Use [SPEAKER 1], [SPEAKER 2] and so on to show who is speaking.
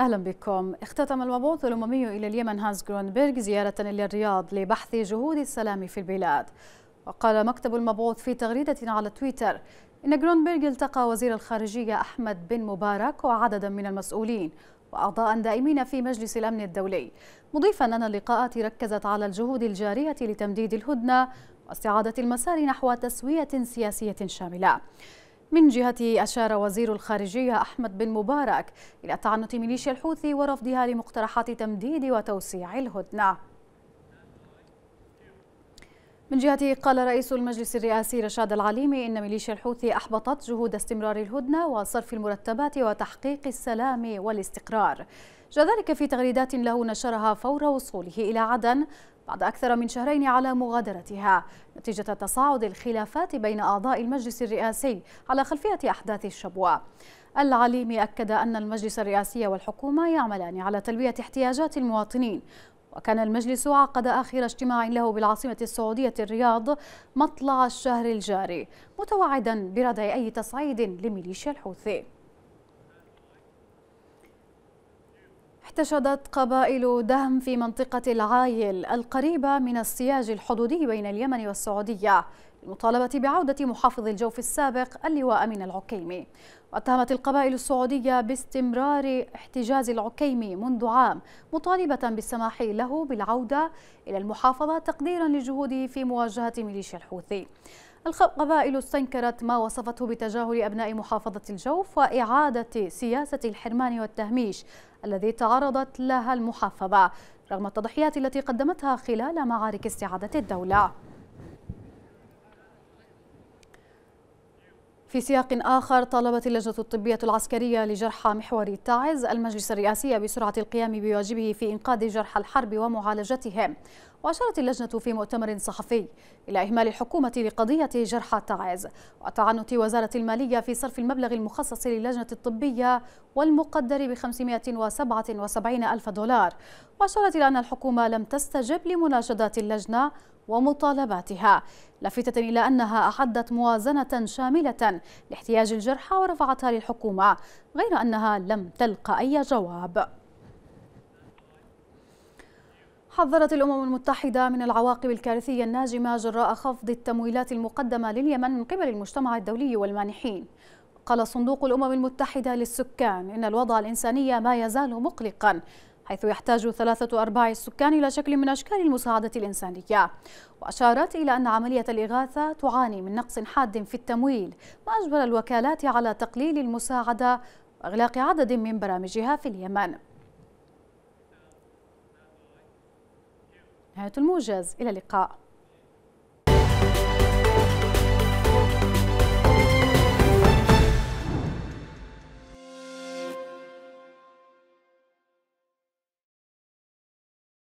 [SPEAKER 1] أهلا بكم اختتم المبعوث الأممي إلى اليمن هانز جرونبرغ زيارة إلى الرياض لبحث جهود السلام في البلاد وقال مكتب المبعوث في تغريدة على تويتر إن جرونبرغ التقى وزير الخارجية أحمد بن مبارك وعددا من المسؤولين وأعضاء دائمين في مجلس الأمن الدولي مضيفا أن اللقاءات ركزت على الجهود الجارية لتمديد الهدنة واستعادة المسار نحو تسوية سياسية شاملة من جهته أشار وزير الخارجية أحمد بن مبارك إلى تعنت ميليشيا الحوثي ورفضها لمقترحات تمديد وتوسيع الهدنة من جهته قال رئيس المجلس الرئاسي رشاد العليمي إن ميليشيا الحوثي أحبطت جهود استمرار الهدنة وصرف المرتبات وتحقيق السلام والاستقرار جاء ذلك في تغريدات له نشرها فور وصوله إلى عدن بعد أكثر من شهرين على مغادرتها نتيجة تصاعد الخلافات بين أعضاء المجلس الرئاسي على خلفية أحداث الشبوة العليم أكد أن المجلس الرئاسي والحكومة يعملان على تلبية احتياجات المواطنين وكان المجلس عقد آخر اجتماع له بالعاصمة السعودية الرياض مطلع الشهر الجاري متوعدا بردع أي تصعيد لميليشيا الحوثي احتشدت قبائل دهم في منطقة العايل القريبة من السياج الحدودي بين اليمن والسعودية للمطالبة بعودة محافظ الجوف السابق اللواء أمين العكيمي واتهمت القبائل السعودية باستمرار احتجاز العكيمي منذ عام مطالبة بالسماح له بالعودة إلى المحافظة تقديرا لجهوده في مواجهة ميليشيا الحوثي القبائل استنكرت ما وصفته بتجاهل أبناء محافظة الجوف وإعادة سياسة الحرمان والتهميش الذي تعرضت لها المحافظة رغم التضحيات التي قدمتها خلال معارك استعادة الدولة في سياق آخر طالبت اللجنة الطبية العسكرية لجرحى محور تعز المجلس الرئاسي بسرعة القيام بواجبه في إنقاذ جرحى الحرب ومعالجتهم وأشارت اللجنة في مؤتمر صحفي إلى إهمال الحكومة لقضية جرحى تعز وتعنت وزارة المالية في صرف المبلغ المخصص للجنة الطبية والمقدر ب 577 ألف دولار وأشارت إلى أن الحكومة لم تستجب لمناشدات اللجنة ومطالباتها لافتة إلى أنها أعدت موازنة شاملة لاحتياج الجرحى ورفعتها للحكومة غير أنها لم تلقى أي جواب حذرت الأمم المتحدة من العواقب الكارثية الناجمة جراء خفض التمويلات المقدمة لليمن من قبل المجتمع الدولي والمانحين قال صندوق الأمم المتحدة للسكان إن الوضع الإنساني ما يزال مقلقاً حيث يحتاج ثلاثة أرباع السكان إلى شكل من أشكال المساعدة الإنسانية وأشارت إلى أن عملية الإغاثة تعاني من نقص حاد في التمويل ما أجبر الوكالات على تقليل المساعدة وإغلاق عدد من برامجها في اليمن نهاية الموجز إلى اللقاء